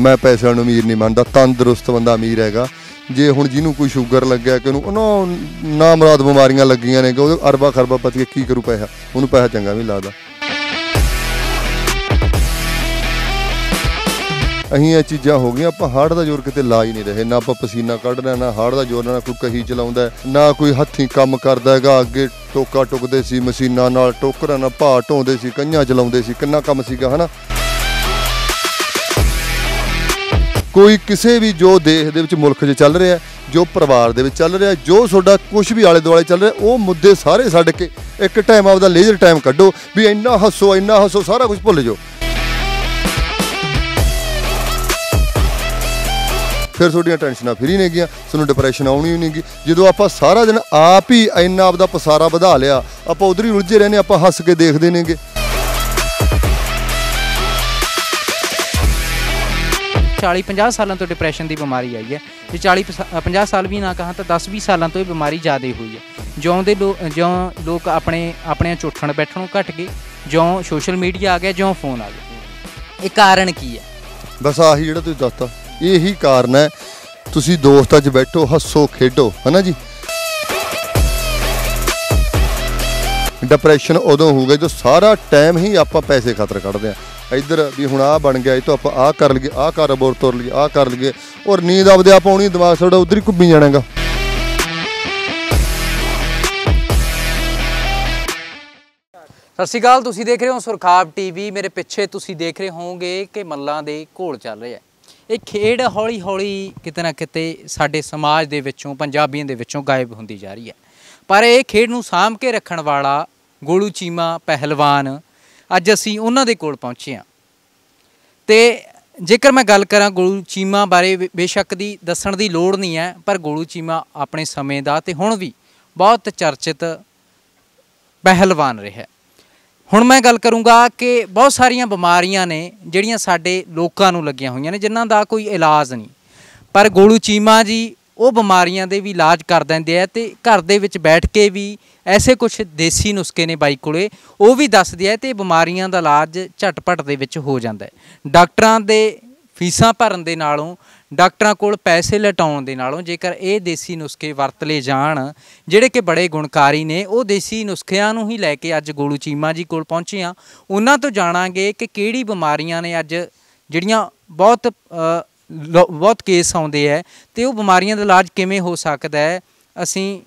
ਮੈਂ ਪੈਸਿਆਂ ਨੂੰ ਅਮੀਰ ਨਹੀਂ ਮੰਨਦਾ ਤੰਦਰੁਸਤ ਬੰਦਾ ਅਮੀਰ ਹੈਗਾ ਜੇ ਹੁਣ ਜਿਹਨੂੰ ਕੋਈ ਸ਼ੂਗਰ ਲੱਗਿਆ ਕਿ ਉਹਨੂੰ ਉਹਨਾਂ ਨਾ ਮਰਾਦ ਬਿਮਾਰੀਆਂ ਲੱਗੀਆਂ ਨੇ ਕਿ ਉਹ ਅਰਬਾ ਖਰਬਾ ਪਤੀ ਕੀ ਕਰੂ ਪੈਸਾ ਉਹਨੂੰ ਪੈਸਾ ਚੰਗਾ ਵੀ ਲੱਗਦਾ ਅਹੀਂ ਇਹ ਚੀਜ਼ਾਂ ਹੋ ਗਈਆਂ ਆਪਾਂ ਹਾੜ ਦਾ ਜ਼ੋਰ ਕਿਤੇ ਲਾ ਹੀ ਨਹੀਂ ਰਹੇ ਨਾ ਆਪਾਂ ਪਸੀਨਾ ਕੱਢ ਰਹੇ ਨਾ ਹਾੜ ਦਾ ਜ਼ੋਰ ਨਾ ਕੋਈ ਕਹੀ ਚਲਾਉਂਦਾ ਨਾ ਕੋਈ ਹੱਥੀ ਕੰਮ ਕਰਦਾ ਹੈਗਾ ਅੱਗੇ ਟੋਕਾ ਟੁਕਦੇ ਸੀ ਮਸ਼ੀਨਾਂ ਨਾਲ ਟੋਕਰਾਂ ਨਾਲ ਭਾਅ ਢੋਂਦੇ ਸੀ ਕੰਨਾਂ ਚਲਾਉਂਦੇ ਸੀ ਕਿੰਨਾ ਕੰਮ ਸੀਗਾ ਹਨਾ ਕੋਈ ਕਿਸੇ ਵੀ ਜੋ ਦੇਸ਼ ਦੇ ਵਿੱਚ ਮੁਲਕ 'ਚ ਚੱਲ ਰਿਹਾ ਜੋ ਪਰਿਵਾਰ ਦੇ ਵਿੱਚ ਚੱਲ ਰਿਹਾ ਜੋ ਤੁਹਾਡਾ ਕੁਝ ਵੀ ਆਲੇ ਦੁਆਲੇ ਚੱਲ ਰਿਹਾ ਉਹ ਮੁੱਦੇ ਸਾਰੇ ਛੱਡ ਕੇ ਇੱਕ ਟਾਈਮ ਆਪਦਾ ਲੇਜ਼ਰ ਟਾਈਮ ਕੱਢੋ ਵੀ ਇੰਨਾ ਹੱਸੋ ਇੰਨਾ ਹੱਸੋ ਸਾਰਾ ਕੁਝ ਭੁੱਲ ਜਾਓ ਫਿਰ ਤੁਹਾਡੀਆਂ ਟੈਨਸ਼ਨਾਂ ਫਰੀ ਨਹੀਂ ਗਈਆਂ ਤੁਹਾਨੂੰ ਡਿਪਰੈਸ਼ਨ ਆਉਣੀ ਨਹੀਂ ਗਈ ਜਦੋਂ ਆਪਾਂ ਸਾਰਾ ਦਿਨ ਆਪ ਹੀ ਇੰਨਾ ਆਪਦਾ ਪਸਾਰਾ ਵਧਾ ਲਿਆ ਆਪਾਂ ਉਧਰ ਹੀ ਰੁੱਝੇ ਰਹਿੰਦੇ ਆਪਾਂ ਹੱਸ ਕੇ ਦੇਖਦੇ ਨੇਗੇ 40 50 ਸਾਲਾਂ ਤੋਂ ਡਿਪਰੈਸ਼ਨ ਦੀ ਬਿਮਾਰੀ ਆਈ ਹੈ ਜੇ 40 50 ਸਾਲ ਵੀ ਨਾ ਕਹਾਂ ਤਾਂ 10 20 ਸਾਲਾਂ ਤੋਂ ਇਹ ਬਿਮਾਰੀ ਜ਼ਿਆਦਾ ਹੋਈ ਹੈ ਜਿਉਂ ਦੇ ਜਿਉਂ ਲੋਕ ਆਪਣੇ ਆਪਣੇ ਝੋਠਣ ਬੈਠਣੋਂ ਘਟ ਗਏ ਜਿਉਂ ਸੋਸ਼ਲ ਮੀਡੀਆ ਆ ਗਿਆ ਜਿਉਂ ਫੋਨ ਆ ਗਿਆ ਇਹ ਕਾਰਨ ਕੀ ਹੈ ਬਸ ਆਹੀ ਜਿਹੜਾ ਤੁਸੀਂ ਦੱਸਤਾ ਇਹੀ ਕਾਰਨ ਹੈ ਤੁਸੀਂ ਦੋਸਤਾਂ 'ਚ ਬੈਠੋ ਹੱਸੋ ਖੇਡੋ ਹਨਾ ਜੀ ਡਿਪਰੈਸ਼ਨ ਉਦੋਂ ਹੋਊਗਾ ਜਦੋਂ ਸਾਰਾ ਟਾਈਮ ਹੀ ਆਪਾਂ ਪੈਸੇ ਖਾਤਰ ਕੱਢਦੇ ਆ ਇੱਧਰ ਵੀ ਹੁਣ ਆ ਬਣ ਗਿਆ ਇਹ ਤੋਂ ਆਪਾਂ ਆ ਕਰ ਲਈਏ ਆ ਕਾਰੋਬਾਰ ਤੋਰ ਲਈਏ ਆ ਕਰ ਲਈਏ ਔਰ ਨੀਂਦ ਆਪਦੇ ਆਪ ਆਉਣੀ ਦਿਮਾਗ ਸਾਡਾ ਉਧਰ ਹੀ ਘੁੰਮੀ ਜਾਣਾਗਾ ਸਤਿ ਸ਼੍ਰੀ ਅਕਾਲ ਤੁਸੀਂ ਦੇਖ ਰਹੇ ਹੋ ਸੁਰਖਾਬ ਟੀਵੀ ਮੇਰੇ ਪਿੱਛੇ ਤੁਸੀਂ ਦੇਖ ਰਹੇ ਹੋਵੋਗੇ ਕਿ ਮੱਲਾਂ ਦੇ ਘੋਲ ਚੱਲ ਰਿਹਾ ਇਹ ਖੇਡ ਹੌਲੀ-ਹੌਲੀ ਕਿਤੇ ਨਾ ਕਿਤੇ ਸਾਡੇ ਸਮਾਜ ਦੇ ਵਿੱਚੋਂ ਪੰਜਾਬੀਆਂ ਦੇ ਵਿੱਚੋਂ ਗਾਇਬ ਹੁੰਦੀ ਜਾ ਰਹੀ ਹੈ ਪਰ ਇਹ ਖੇਡ ਨੂੰ ਸਾਂਭ ਕੇ ਰੱਖਣ ਵਾਲਾ ਗੋਲੂ ਚੀਮਾ ਪਹਿਲਵਾਨ ਅੱਜ ਅਸੀਂ ਉਹਨਾਂ ਦੇ ਕੋਲ ਪਹੁੰਚੇ ਹਾਂ ਤੇ ਜੇਕਰ ਮੈਂ ਗੱਲ ਕਰਾਂ ਗੋਲੂ ਚੀਮਾ ਬਾਰੇ ਬੇਸ਼ੱਕ ਦੀ ਦੱਸਣ ਦੀ ਲੋੜ ਨਹੀਂ ਹੈ ਪਰ ਗੋਲੂ ਚੀਮਾ ਆਪਣੇ ਸਮੇਂ ਦਾ ਤੇ ਹੁਣ ਵੀ ਬਹੁਤ ਚਰਚਿਤ ਪਹਿਲਵਾਨ ਰਿਹਾ ਹੁਣ ਮੈਂ ਗੱਲ ਕਰੂੰਗਾ ਕਿ ਬਹੁਤ ਸਾਰੀਆਂ ਬਿਮਾਰੀਆਂ ਨੇ ਜਿਹੜੀਆਂ ਸਾਡੇ ਲੋਕਾਂ ਨੂੰ ਲੱਗੀਆਂ ਹੋਈਆਂ ਨੇ ਜਿਨ੍ਹਾਂ ਦਾ ਕੋਈ ਇਲਾਜ ਨਹੀਂ ਪਰ ਗੋਲੂ ਚੀਮਾ ਜੀ ਉਹ ਬਿਮਾਰੀਆਂ ਦੇ ਵੀ ਇਲਾਜ ਕਰ ਦਿੰਦੇ ਆ ਤੇ ਘਰ ਦੇ ਵਿੱਚ ਬੈਠ ਕੇ ਵੀ ਐਸੇ ਕੁਝ ਦੇਸੀ ਨੁਸਖੇ ਨੇ ਬਾਈ ਕੋਲੇ ਉਹ ਵੀ ਦੱਸਦੇ ਆ ਤੇ ਬਿਮਾਰੀਆਂ ਦਾ ਇਲਾਜ ਝਟਪਟ ਦੇ ਵਿੱਚ ਹੋ ਜਾਂਦਾ ਹੈ ਡਾਕਟਰਾਂ ਦੇ ਫੀਸਾਂ ਭਰਨ ਦੇ ਨਾਲੋਂ ਡਾਕਟਰਾਂ ਕੋਲ ਪੈਸੇ ਲਟਾਉਣ ਦੇ ਨਾਲੋਂ ਜੇਕਰ ਇਹ ਦੇਸੀ ਨੁਸਖੇ ਵਰਤ ਲਏ ਜਾਣ ਜਿਹੜੇ ਕਿ ਬੜੇ ਗੁਣਕਾਰੀ ਨੇ ਉਹ ਦੇਸੀ ਨੁਸਖਿਆਂ ਨੂੰ ਹੀ ਲੈ ਕੇ ਅੱਜ ਗੋਲੂ ਚੀਮਾ ਜੀ ਕੋਲ ਪਹੁੰਚੇ ਆ ਉਹਨਾਂ ਤੋਂ ਜਾਣਾਂਗੇ ਕਿ ਕਿਹੜੀ ਬਿਮਾਰੀਆਂ ਨੇ ਅੱਜ ਜਿਹੜੀਆਂ ਬਹੁਤ ਬਹੁਤ ਕੇਸ ਆਉਂਦੇ ਐ ਤੇ ਉਹ ਬਿਮਾਰੀਆਂ ਦਾ ਇਲਾਜ ਕਿਵੇਂ ਹੋ ਸਕਦਾ ਹੈ ਅਸੀਂ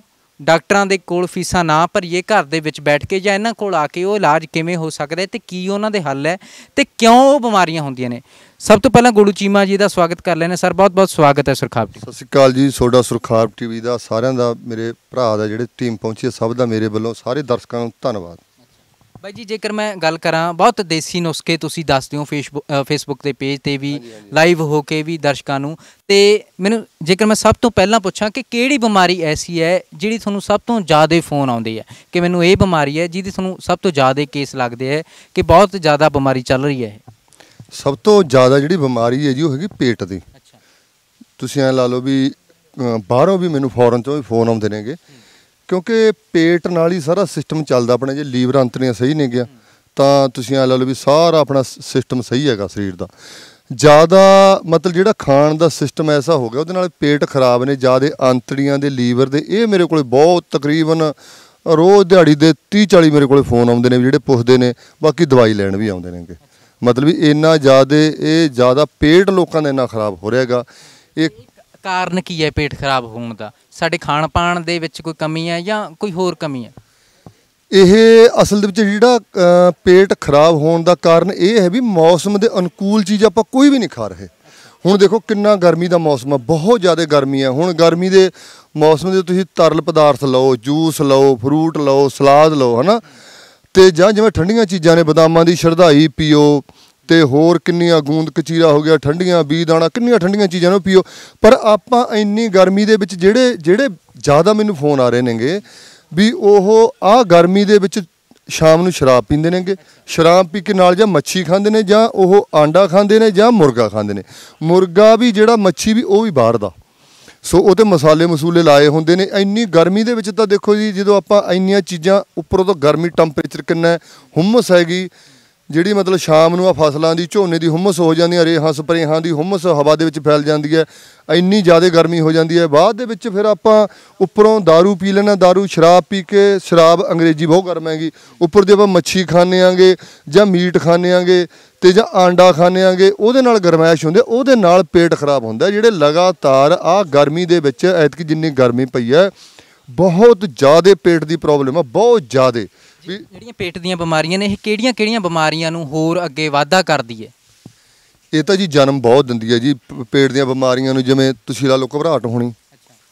ਡਾਕਟਰਾਂ ਦੇ ਕੋਲ ਫੀਸਾਂ ਨਾ ਭਰੀਏ ਘਰ ਦੇ ਵਿੱਚ ਬੈਠ ਕੇ ਜਾਂ ਇਹਨਾਂ ਕੋਲ ਆ ਕੇ ਉਹ ਇਲਾਜ ਕਿਵੇਂ ਹੋ ਸਕਦਾ ਤੇ ਕੀ ਉਹਨਾਂ ਦੇ ਹੱਲ ਹੈ ਤੇ ਕਿਉਂ ਉਹ ਬਿਮਾਰੀਆਂ ਹੁੰਦੀਆਂ ਨੇ ਸਭ ਤੋਂ ਪਹਿਲਾਂ ਗੋਲੂ ਚੀਮਾ ਜੀ ਦਾ ਸਵਾਗਤ ਕਰ ਲੈਣਾ ਸਰ ਬਹੁਤ ਬਹੁਤ ਸਵਾਗਤ ਹੈ ਸੁਰਖਾਬ ਜੀ ਸਤਿ ਸ਼੍ਰੀ ਅਕਾਲ ਜੀ ਤੁਹਾਡਾ ਸੁਰਖਾਬ ਟੀਵੀ ਦਾ ਸਾਰਿਆਂ ਦਾ ਮੇਰੇ ਭਰਾ ਦਾ ਜਿਹੜੇ ਟੀਮ ਪਹੁੰਚੀ ਸਭ ਦਾ ਮੇਰੇ ਵੱਲੋਂ ਸਾਰੇ ਦਰਸ਼ਕਾਂ ਨੂੰ ਧੰਨਵਾਦ ਬਾਈ ਜੀ ਜੇਕਰ ਮੈਂ ਗੱਲ ਕਰਾਂ ਬਹੁਤ ਦੇਸੀ ਨੁਸਖੇ ਤੁਸੀਂ ਦੱਸਦੇ ਹੋ ਫੇਸਬੁੱਕ ਦੇ ਪੇਜ ਤੇ ਵੀ ਲਾਈਵ ਹੋ ਕੇ ਵੀ ਦਰਸ਼ਕਾਂ ਨੂੰ ਤੇ ਮੈਨੂੰ ਜੇਕਰ ਮੈਂ ਸਭ ਤੋਂ ਪਹਿਲਾਂ ਪੁੱਛਾਂ ਕਿ ਕਿਹੜੀ ਬਿਮਾਰੀ ਐਸੀ ਹੈ ਜਿਹੜੀ ਤੁਹਾਨੂੰ ਸਭ ਤੋਂ ਜ਼ਿਆਦਾ ਫੋਨ ਆਉਂਦੀ ਹੈ ਕਿ ਮੈਨੂੰ ਇਹ ਬਿਮਾਰੀ ਹੈ ਜਿਹਦੀ ਤੁਹਾਨੂੰ ਸਭ ਤੋਂ ਜ਼ਿਆਦਾ ਕੇਸ ਲੱਗਦੇ ਆ ਕਿ ਬਹੁਤ ਜ਼ਿਆਦਾ ਬਿਮਾਰੀ ਚੱਲ ਰਹੀ ਹੈ ਸਭ ਤੋਂ ਜ਼ਿਆਦਾ ਜਿਹੜੀ ਬਿਮਾਰੀ ਹੈ ਜੀ ਉਹ ਹੈਗੀ ਪੇਟ ਦੀ ਅੱਛਾ ਤੁਸੀਂ ਐ ਲਾ ਲਓ ਵੀ ਬਾਹਰੋਂ ਵੀ ਮੈਨੂੰ ਫੋਰਨ ਤੋਂ ਵੀ ਫੋਨ ਆਉਂਦੇ ਨੇਗੇ ਕਿਉਂਕਿ ਪੇਟ ਨਾਲ ਹੀ ਸਾਰਾ ਸਿਸਟਮ ਚੱਲਦਾ ਆਪਣੇ ਜੇ ਲੀਵਰ ਅੰਤੜੀਆਂ ਸਹੀ ਨਹੀਂ ਗਿਆ ਤਾਂ ਤੁਸੀਂ ਆ ਲਓ ਵੀ ਸਾਰਾ ਆਪਣਾ ਸਿਸਟਮ ਸਹੀ ਹੈਗਾ ਸਰੀਰ ਦਾ ਜਿਆਦਾ ਮਤਲਬ ਜਿਹੜਾ ਖਾਣ ਦਾ ਸਿਸਟਮ ਐਸਾ ਹੋ ਗਿਆ ਉਹਦੇ ਨਾਲ ਪੇਟ ਖਰਾਬ ਨੇ ਜਿਆਦੇ ਅੰਤੜੀਆਂ ਦੇ ਲੀਵਰ ਦੇ ਇਹ ਮੇਰੇ ਕੋਲੇ ਬਹੁਤ ਤਕਰੀਬਨ ਰੋਜ਼ ਦਿਹਾੜੀ ਦੇ 30 40 ਮੇਰੇ ਕੋਲੇ ਫੋਨ ਆਉਂਦੇ ਨੇ ਜਿਹੜੇ ਪੁੱਛਦੇ ਨੇ ਬਾਕੀ ਦਵਾਈ ਲੈਣ ਵੀ ਆਉਂਦੇ ਨੇਗੇ ਮਤਲਬ ਵੀ ਇੰਨਾ ਜ਼ਿਆਦਾ ਇਹ ਜ਼ਿਆਦਾ ਪੇਟ ਲੋਕਾਂ ਦਾ ਇੰਨਾ ਖਰਾਬ ਹੋ ਰਿਹਾਗਾ ਇਹ ਕਾਰਨ ਕੀ ਹੈ ਪੇਟ ਖਰਾਬ ਹੋਣ ਦਾ ਸਾਡੇ ਖਾਣ ਪਾਣ ਦੇ ਵਿੱਚ ਕੋਈ ਕਮੀ ਹੈ ਜਾਂ ਕੋਈ ਹੋਰ ਕਮੀ ਹੈ ਇਹ ਅਸਲ ਦੇ ਵਿੱਚ ਜਿਹੜਾ ਪੇਟ ਖਰਾਬ ਹੋਣ ਦਾ ਕਾਰਨ ਇਹ ਹੈ ਵੀ ਮੌਸਮ ਦੇ ਅਨੁਕੂਲ ਚੀਜ਼ ਆਪਾਂ ਕੋਈ ਵੀ ਨਹੀਂ ਖਾ ਰਹੇ ਹੁਣ ਦੇਖੋ ਕਿੰਨਾ ਗਰਮੀ ਦਾ ਮੌਸਮ ਹੈ ਬਹੁਤ ਜ਼ਿਆਦਾ ਗਰਮੀ ਹੈ ਹੁਣ ਗਰਮੀ ਦੇ ਮੌਸਮ ਦੇ ਤੁਸੀਂ ਤਰਲ ਪਦਾਰਥ ਲਓ ਜੂਸ ਲਓ ਫਰੂਟ ਲਓ ਸਲਾਦ ਲਓ ਹਨਾ ਤੇ ਜਾਂ ਜਿਵੇਂ ਠੰਡੀਆਂ ਚੀਜ਼ਾਂ ਨੇ ਬਦਾਮਾਂ ਦੀ ਸ਼ਰਧਾਈ ਪੀਓ ਤੇ ਹੋਰ ਕਿੰਨੀਆਂ ਗੂੰਦ ਕਚੀਰਾ ਹੋ ਗਿਆ ਠੰਡੀਆਂ ਬੀ ਦਾਣਾ ਕਿੰਨੀਆਂ ਠੰਡੀਆਂ ਚੀਜ਼ਾਂ ਨੂੰ ਪੀਓ ਪਰ ਆਪਾਂ ਇੰਨੀ ਗਰਮੀ ਦੇ ਵਿੱਚ ਜਿਹੜੇ ਜਿਹੜੇ ਜ਼ਿਆਦਾ ਮੈਨੂੰ ਫੋਨ ਆ ਰਹੇ ਨੇਗੇ ਵੀ ਉਹ ਆ ਗਰਮੀ ਦੇ ਵਿੱਚ ਸ਼ਾਮ ਨੂੰ ਸ਼ਰਾਬ ਪੀਂਦੇ ਨੇਗੇ ਸ਼ਰਾਬ ਪੀ ਕੇ ਨਾਲ ਜਾਂ ਮੱਛੀ ਖਾਂਦੇ ਨੇ ਜਾਂ ਉਹ ਆਂਡਾ ਖਾਂਦੇ ਨੇ ਜਾਂ ਮੁਰਗਾ ਖਾਂਦੇ ਨੇ ਮੁਰਗਾ ਵੀ ਜਿਹੜਾ ਮੱਛੀ ਵੀ ਉਹ ਵੀ ਬਾਹਰ ਦਾ ਸੋ ਉਹਦੇ ਮਸਾਲੇ ਮਸੂਲੇ ਲਾਏ ਹੁੰਦੇ ਨੇ ਇੰਨੀ ਗਰਮੀ ਦੇ ਵਿੱਚ ਤਾਂ ਦੇਖੋ ਜੀ ਜਦੋਂ ਆਪਾਂ ਇੰਨੀਆਂ ਚੀਜ਼ਾਂ ਉੱਪਰੋਂ ਤੋਂ ਗਰਮੀ ਟੈਂਪਰੇਚਰ ਕਿੰਨਾ ਹੈ ਹਮਸ ਹੈਗੀ ਜਿਹੜੀ ਮਤਲਬ ਸ਼ਾਮ ਨੂੰ ਆ ਫਸਲਾਂ ਦੀ ਝੋਨੇ ਦੀ ਹਮਸ ਹੋ ਜਾਂਦੀ ਹੈ ਰੇਹਾਂ ਸਪਰੇਹਾਂ ਦੀ ਹਮਸ ਹਵਾ ਦੇ ਵਿੱਚ ਫੈਲ ਜਾਂਦੀ ਹੈ ਇੰਨੀ ਜ਼ਿਆਦਾ ਗਰਮੀ ਹੋ ਜਾਂਦੀ ਹੈ ਬਾਅਦ ਦੇ ਵਿੱਚ ਫਿਰ ਆਪਾਂ ਉੱਪਰੋਂ दारू ਪੀ ਲੈਣਾ दारू ਸ਼ਰਾਬ ਪੀ ਕੇ ਸ਼ਰਾਬ ਅੰਗਰੇਜ਼ੀ ਬਹੁਤ ਗਰਮ ਹੈਗੀ ਉੱਪਰ ਦੇ ਆਪਾਂ ਮੱਛੀ ਖਾਣੇ ਆਂਗੇ ਜਾਂ ਮੀਟ ਖਾਣੇ ਆਂਗੇ ਤੇ ਜਾਂ ਆਂਡਾ ਖਾਣੇ ਆਂਗੇ ਉਹਦੇ ਨਾਲ ਗਰਮਾਇਸ਼ ਹੁੰਦੀ ਉਹਦੇ ਨਾਲ ਪੇਟ ਖਰਾਬ ਹੁੰਦਾ ਜਿਹੜੇ ਲਗਾਤਾਰ ਆ ਗਰਮੀ ਦੇ ਵਿੱਚ ਐਤਕੀ ਜਿੰਨੀ ਗਰਮੀ ਪਈ ਹੈ ਬਹੁਤ ਜ਼ਿਆਦਾ ਪੇਟ ਦੀ ਪ੍ਰੋਬਲਮ ਆ ਬਹੁਤ ਜ਼ਿਆਦਾ ਜਿਹੜੀਆਂ ਪੇਟ ਦੀਆਂ ਬਿਮਾਰੀਆਂ ਨੇ ਇਹ ਕਿਹੜੀਆਂ ਕਿਹੜੀਆਂ ਬਿਮਾਰੀਆਂ ਨੂੰ ਹੋਰ ਅੱਗੇ ਵਾਧਾ ਕਰਦੀ ਹੈ ਇਹ ਤਾਂ ਜੀ ਜਨਮ ਬਹੁਤ ਦਿੰਦੀ ਹੈ ਜੀ ਪੇਟ ਦੀਆਂ ਬਿਮਾਰੀਆਂ ਨੂੰ ਜਿਵੇਂ ਤੁਸੀਂ ਲਾ ਲੋਕ ਘਬਰਾਟ ਹੋਣੀ